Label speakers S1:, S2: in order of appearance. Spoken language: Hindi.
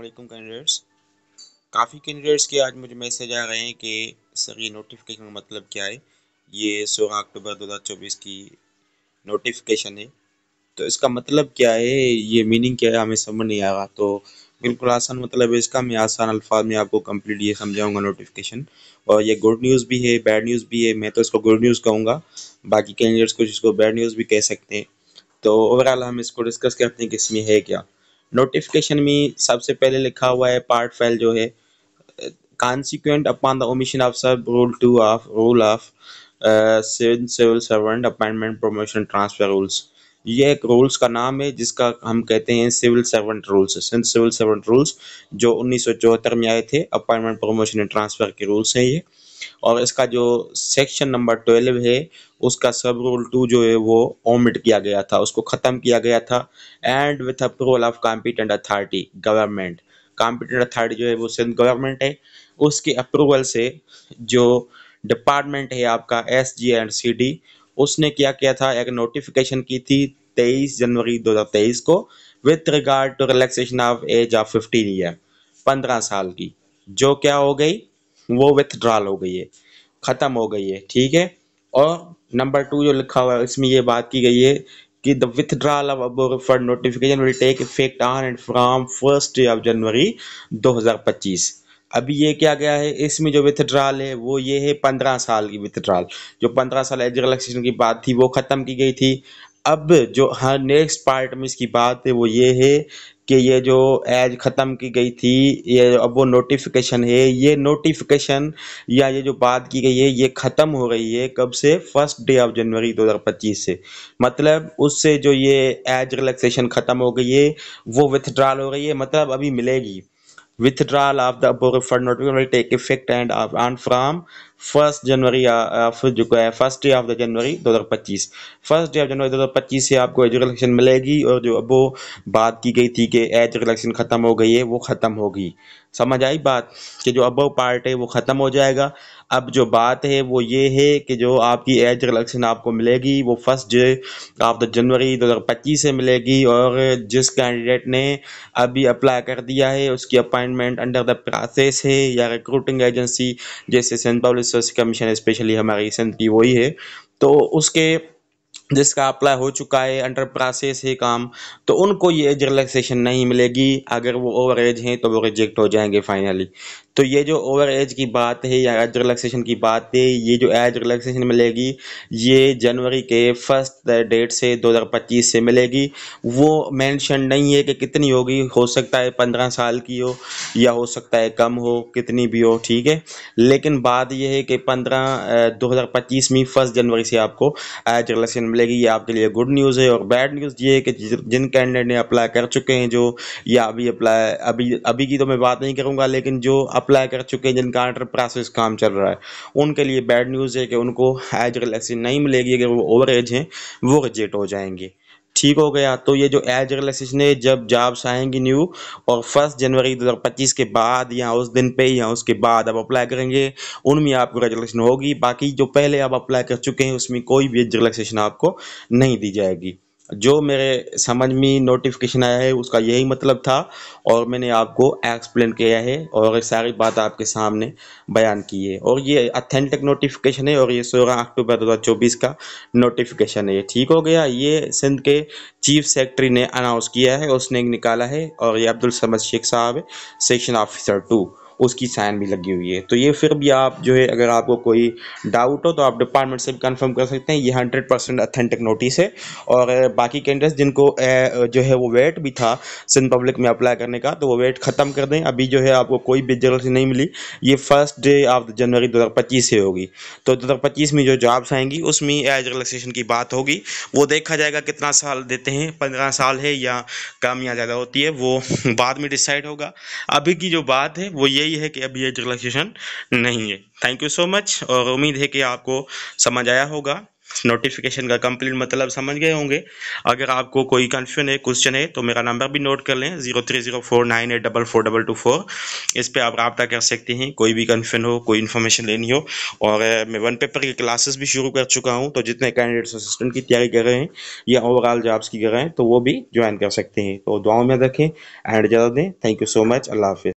S1: अल्लाम कैंडिडेट्स काफ़ी कैंडिडेट्स के आज मुझे मैसेज आ रहे हैं कि सर ये नोटिफिकेशन का मतलब क्या है ये सोलह अक्टूबर 2024 की नोटिफिकेशन है तो इसका मतलब क्या है ये मीनिंग क्या है हमें समझ नहीं आ रहा तो बिल्कुल आसान मतलब है इसका मैं आसान अल्फाज में आपको कम्प्लीट ये समझाऊंगा नोटिफिकेशन और ये गुड न्यूज़ भी है बैड न्यूज़ भी है मैं तो इसको गुड न्यूज़ कहूँगा बाकी कैंडिडेट्स कुछ इसको बैड न्यूज़ भी कह सकते हैं तो ओवरऑल हम इसको डिस्कस करते हैं कि इसमें है क्या नोटिफिकेशन में सबसे पहले लिखा हुआ है पार्ट फाइल जो है consequent upon the omission of sub rule two of rule of civil servant appointment promotion transfer rules ये एक रूल्स का नाम है जिसका हम कहते हैं civil servant rules civil servant rules जो उन्नीस में आए थे अपॉइंटमेंट प्रमोशन एंड ट्रांसफ़र के रूल्स हैं ये और इसका जो सेक्शन नंबर ट्वेल्व है उसका सब रूल टू जो है वो ओमिट किया गया था उसको ख़त्म किया गया था and with approval of competent authority government competent authority जो है वो सिंध गवर्नमेंट है उसके अप्रूवल से जो डिपार्टमेंट है आपका S G and C D उसने क्या किया था एक नोटिफिकेशन की थी तेईस जनवरी 2023 को with regard to relaxation of age of fifteen year पंद्रह साल की जो क्या हो गई वो विथड्रॉल हो गई है ख़त्म हो गई है ठीक है और नंबर टू जो लिखा हुआ है इसमें ये बात की गई है कि द विथड्रॉल ऑफ अब notification will take effect on and from first of January 2025 अभी ये क्या गया है इसमें जो विथड्राल है वो ये है पंद्रह साल की विथड्राल जो पंद्रह साल एज रिलेक्सेशन की बात थी वो ख़त्म की गई थी अब जो हर नेक्स्ट पार्ट में इसकी बात है वो ये है कि ये जो एज ख़त्म की गई थी ये अब वो नोटिफिकेशन है ये नोटिफिकेशन या ये जो बात की गई है ये ख़त्म हो गई है कब से फर्स्ट डे ऑफ जनवरी 2025 से मतलब उससे जो ये एज रिलैक्सेशन ख़त्म हो गई है वो विथड्रॉल हो गई है मतलब अभी मिलेगी withdrawal of the above fund notification will take effect and on uh, from 1st January of जो है first day of the January 2025 first day of January 2025 से आपको एज रिलेक्शन मिलेगी और जो अब वो बात की गई थी कि एज रिलेक्शन ख़त्म हो गई है वो ख़त्म होगी समझ आई बात कि जो अब पार्ट है वो ख़त्म हो जाएगा अब जो बात है वो ये है कि जो आपकी एज रिलेक्शन आपको मिलेगी वो first day of the January पच्चीस से मिलेगी और जिस कैंडिडेट ने अभी अप्लाई कर दिया है उसकी अपॉइंटमेंट अंडर द प्रोसेस है या रिक्रूटिंग एजेंसी जैसे सेंट पब्लिक सर्विस कमीशन स्पेशली हमारी सिंध की वही है तो उसके जिसका अप्लाई हो चुका है अंडर प्रोसेस है काम तो उनको ये एज रिलैक्सेशन नहीं मिलेगी अगर वो ओवर एज हैं तो वो रिजेक्ट हो जाएंगे फाइनली तो ये जो ओवर एज की बात है या एज रिलैक्सेशन की बात है ये जो एज रिलैक्सेशन मिलेगी ये जनवरी के फर्स्ट डेट से 2025 से मिलेगी वो मेंशन नहीं है कि कितनी होगी हो सकता है 15 साल की हो या हो सकता है कम हो कितनी भी हो ठीक है लेकिन बात यह है कि 15 2025 में फर्स्ट जनवरी से आपको एज रिलैक्सेशन मिलेगी ये आपके लिए गुड न्यूज़ है और बैड न्यूज़ ये है कि जिन कैंडिडेट ने अप्लाई कर चुके हैं जो या अभी अप्लाई अभी अभी की तो मैं बात नहीं करूँगा लेकिन जो अप्लाई कर चुके हैं जिनका अंडर प्रोसेस काम चल रहा है उनके लिए बैड न्यूज़ है कि उनको एज रिलैक्सी नहीं मिलेगी अगर वो ओवर एज हैं वो रिजेक्ट हो जाएंगे ठीक हो गया तो ये जो एज रिलैक्सेशन है जब जॉब्स आएंगी न्यू और फर्स्ट जनवरी 2025 के बाद या उस दिन पे या उसके बाद आप अप्लाई करेंगे उनमें आपको रिजलेक्शन होगी बाकी जो पहले आप अप्लाई कर चुके हैं उसमें कोई भी रिलेक्सेशन आपको नहीं दी जाएगी जो मेरे समझ में नोटिफिकेशन आया है उसका यही मतलब था और मैंने आपको एक्सप्लेन किया है और सारी बात आपके सामने बयान की है और ये अथेंटिक नोटिफिकेशन है और ये सोलह अक्टूबर चौबीस का नोटिफिकेशन है ठीक हो गया ये सिंध के चीफ सेक्रेटरी ने अनाउंस किया है उसने निकाला है और ये अब्दुल समद शेख साहब सेक्शन ऑफिसर टू उसकी साइन भी लगी हुई है तो ये फिर भी आप जो है अगर आपको कोई डाउट हो तो आप डिपार्टमेंट से भी कंफर्म कर सकते हैं ये हंड्रेड परसेंट अथेंटिक नोटिस है और बाकी कैंडिडेट्स जिनको जो है वो वेट भी था सिंध पब्लिक में अप्लाई करने का तो वो वेट ख़त्म कर दें अभी जो है आपको कोई भी जरूरत नहीं मिली ये फर्स्ट डे ऑफ जनवरी दो से होगी तो दो में जो जॉब्स आएंगी उसमें एज रिलेक्सेशन की बात होगी वो देखा जाएगा कितना साल देते हैं पंद्रह साल है या या ज़्यादा होती है वो बाद में डिसाइड होगा अभी की जो बात है वो ये यही है कि अब ये रिलैक्सेशन नहीं है थैंक यू सो मच और उम्मीद है कि आपको समझ आया होगा नोटिफिकेशन का कंप्लीट मतलब समझ गए होंगे अगर आपको कोई कन्फ्यूजन है क्वेश्चन है तो मेरा नंबर भी नोट कर लें zero three zero four nine eight double four double two four इस पर आप रबता कर सकते हैं कोई भी कन्फ्यूजन हो कोई इन्फॉर्मेशन लेनी हो और मैं वन पेपर की क्लासेस भी शुरू कर चुका हूँ तो जितने कैंडिडेट्स असिस्टेंट की तैयारी कर रहे हैं या ओवरऑल जॉब्स की कर रहे हैं तो वो भी ज्वाइन कर सकते हैं तो दुआओं में रखें एंड ज़्यादा दें थैंक यू सो मच अल्लाह हाफि